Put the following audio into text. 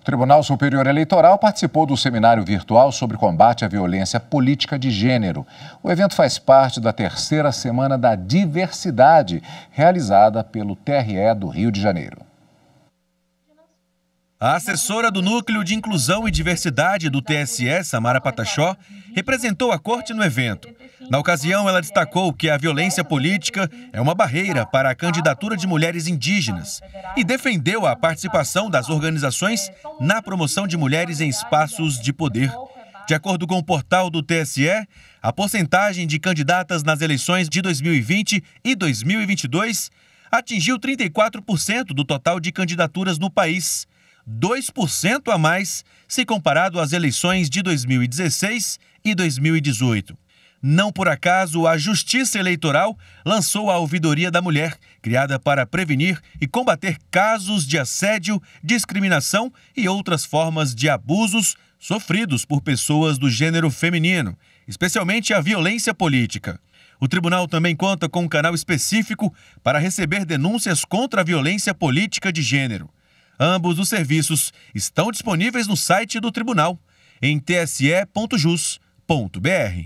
O Tribunal Superior Eleitoral participou do seminário virtual sobre combate à violência política de gênero. O evento faz parte da terceira semana da diversidade, realizada pelo TRE do Rio de Janeiro. A assessora do Núcleo de Inclusão e Diversidade do TSE, Samara Patachó, representou a corte no evento. Na ocasião, ela destacou que a violência política é uma barreira para a candidatura de mulheres indígenas e defendeu a participação das organizações na promoção de mulheres em espaços de poder. De acordo com o portal do TSE, a porcentagem de candidatas nas eleições de 2020 e 2022 atingiu 34% do total de candidaturas no país. 2% a mais se comparado às eleições de 2016 e 2018. Não por acaso, a Justiça Eleitoral lançou a Ouvidoria da Mulher, criada para prevenir e combater casos de assédio, discriminação e outras formas de abusos sofridos por pessoas do gênero feminino, especialmente a violência política. O tribunal também conta com um canal específico para receber denúncias contra a violência política de gênero. Ambos os serviços estão disponíveis no site do tribunal em tse.jus.br.